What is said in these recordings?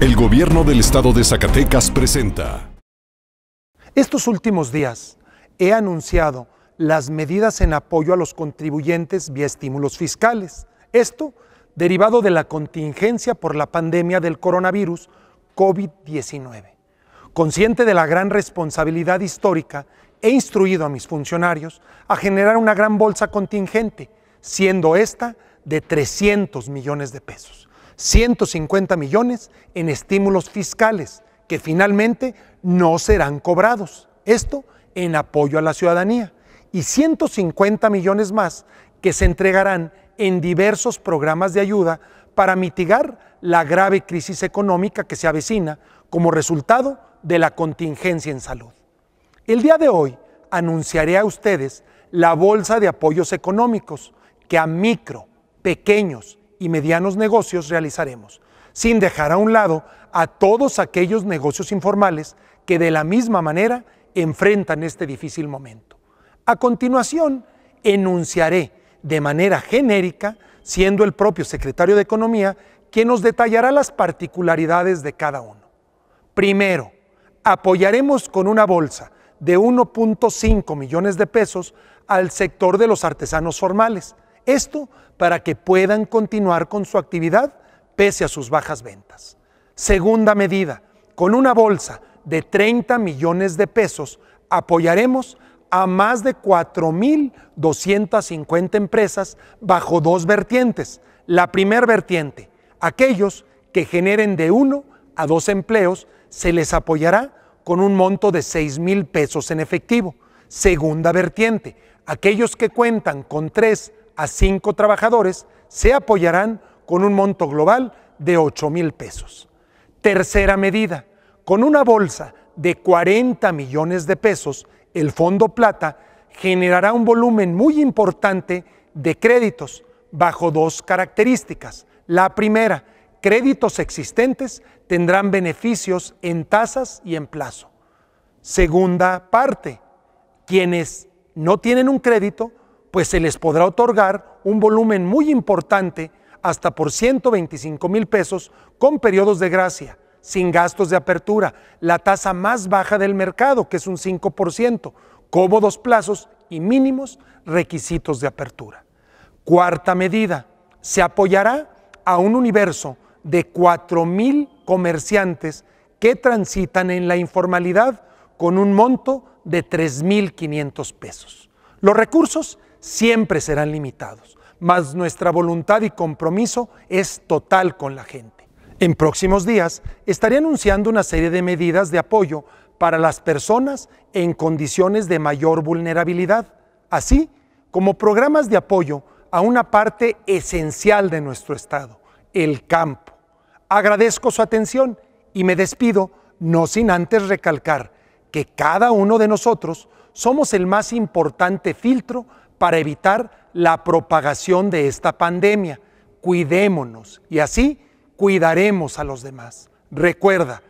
El gobierno del estado de Zacatecas presenta. Estos últimos días he anunciado las medidas en apoyo a los contribuyentes vía estímulos fiscales. Esto derivado de la contingencia por la pandemia del coronavirus COVID-19. Consciente de la gran responsabilidad histórica, he instruido a mis funcionarios a generar una gran bolsa contingente, siendo esta de 300 millones de pesos. 150 millones en estímulos fiscales que finalmente no serán cobrados. Esto en apoyo a la ciudadanía. Y 150 millones más que se entregarán en diversos programas de ayuda para mitigar la grave crisis económica que se avecina como resultado de la contingencia en salud. El día de hoy anunciaré a ustedes la bolsa de apoyos económicos que a micro, pequeños y medianos negocios realizaremos, sin dejar a un lado a todos aquellos negocios informales que de la misma manera enfrentan este difícil momento. A continuación, enunciaré de manera genérica, siendo el propio secretario de Economía quien nos detallará las particularidades de cada uno. Primero, apoyaremos con una bolsa de 1.5 millones de pesos al sector de los artesanos formales, esto para que puedan continuar con su actividad pese a sus bajas ventas. Segunda medida, con una bolsa de 30 millones de pesos apoyaremos a más de 4.250 empresas bajo dos vertientes. La primer vertiente, aquellos que generen de uno a dos empleos, se les apoyará con un monto de 6 mil pesos en efectivo. Segunda vertiente, aquellos que cuentan con tres a cinco trabajadores se apoyarán con un monto global de 8 mil pesos. Tercera medida, con una bolsa de 40 millones de pesos, el Fondo Plata generará un volumen muy importante de créditos bajo dos características. La primera, créditos existentes tendrán beneficios en tasas y en plazo. Segunda parte, quienes no tienen un crédito pues se les podrá otorgar un volumen muy importante, hasta por 125 mil pesos, con periodos de gracia, sin gastos de apertura, la tasa más baja del mercado, que es un 5%, cómodos plazos y mínimos requisitos de apertura. Cuarta medida, se apoyará a un universo de mil comerciantes que transitan en la informalidad con un monto de 3.500 pesos. Los recursos siempre serán limitados, mas nuestra voluntad y compromiso es total con la gente. En próximos días estaré anunciando una serie de medidas de apoyo para las personas en condiciones de mayor vulnerabilidad, así como programas de apoyo a una parte esencial de nuestro Estado, el campo. Agradezco su atención y me despido, no sin antes recalcar que cada uno de nosotros somos el más importante filtro para evitar la propagación de esta pandemia. Cuidémonos y así cuidaremos a los demás. Recuerda,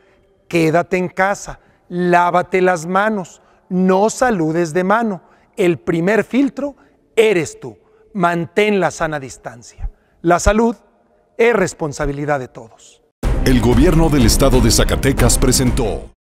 quédate en casa, lávate las manos, no saludes de mano. El primer filtro eres tú. Mantén la sana distancia. La salud es responsabilidad de todos. El gobierno del estado de Zacatecas presentó.